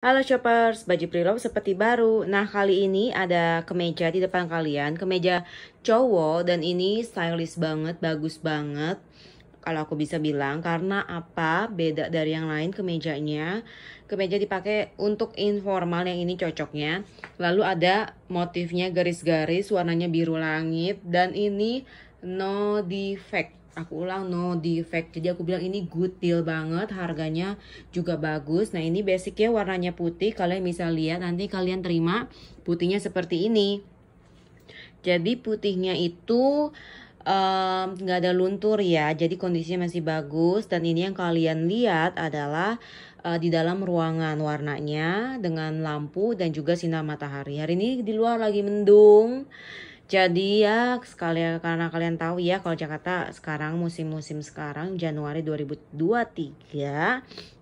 Halo shoppers, baju preloved seperti baru. Nah, kali ini ada kemeja di depan kalian, kemeja cowok dan ini stylish banget, bagus banget. Kalau aku bisa bilang karena apa? Beda dari yang lain kemejanya. Kemeja dipakai untuk informal yang ini cocoknya. Lalu ada motifnya garis-garis, warnanya biru langit dan ini no defect aku ulang no defect jadi aku bilang ini good deal banget harganya juga bagus nah ini basicnya warnanya putih kalian bisa lihat nanti kalian terima putihnya seperti ini jadi putihnya itu nggak um, ada luntur ya jadi kondisinya masih bagus dan ini yang kalian lihat adalah uh, di dalam ruangan warnanya dengan lampu dan juga sinar matahari hari ini di luar lagi mendung jadi ya sekalian karena kalian tahu ya kalau Jakarta sekarang musim-musim sekarang Januari 2023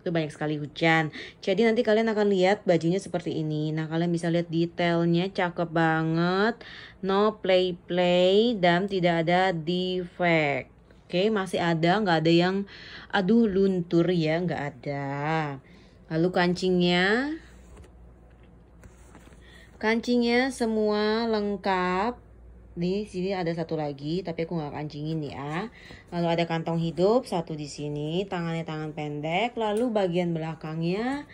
itu banyak sekali hujan. Jadi nanti kalian akan lihat bajunya seperti ini. Nah, kalian bisa lihat detailnya cakep banget. No play play dan tidak ada defect. Oke, masih ada nggak ada yang aduh luntur ya, nggak ada. Lalu kancingnya kancingnya semua lengkap di sini ada satu lagi tapi aku nggak kancingin ya lalu ada kantong hidup satu di sini tangannya tangan pendek lalu bagian belakangnya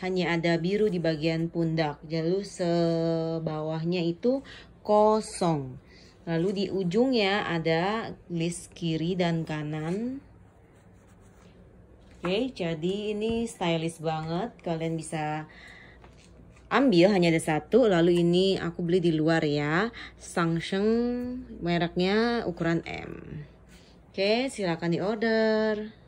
hanya ada biru di bagian pundak lalu sebawahnya itu kosong lalu di ujungnya ada list kiri dan kanan oke jadi ini stylish banget kalian bisa ambil hanya ada satu lalu ini aku beli di luar ya Sangsheng mereknya ukuran M oke silakan di order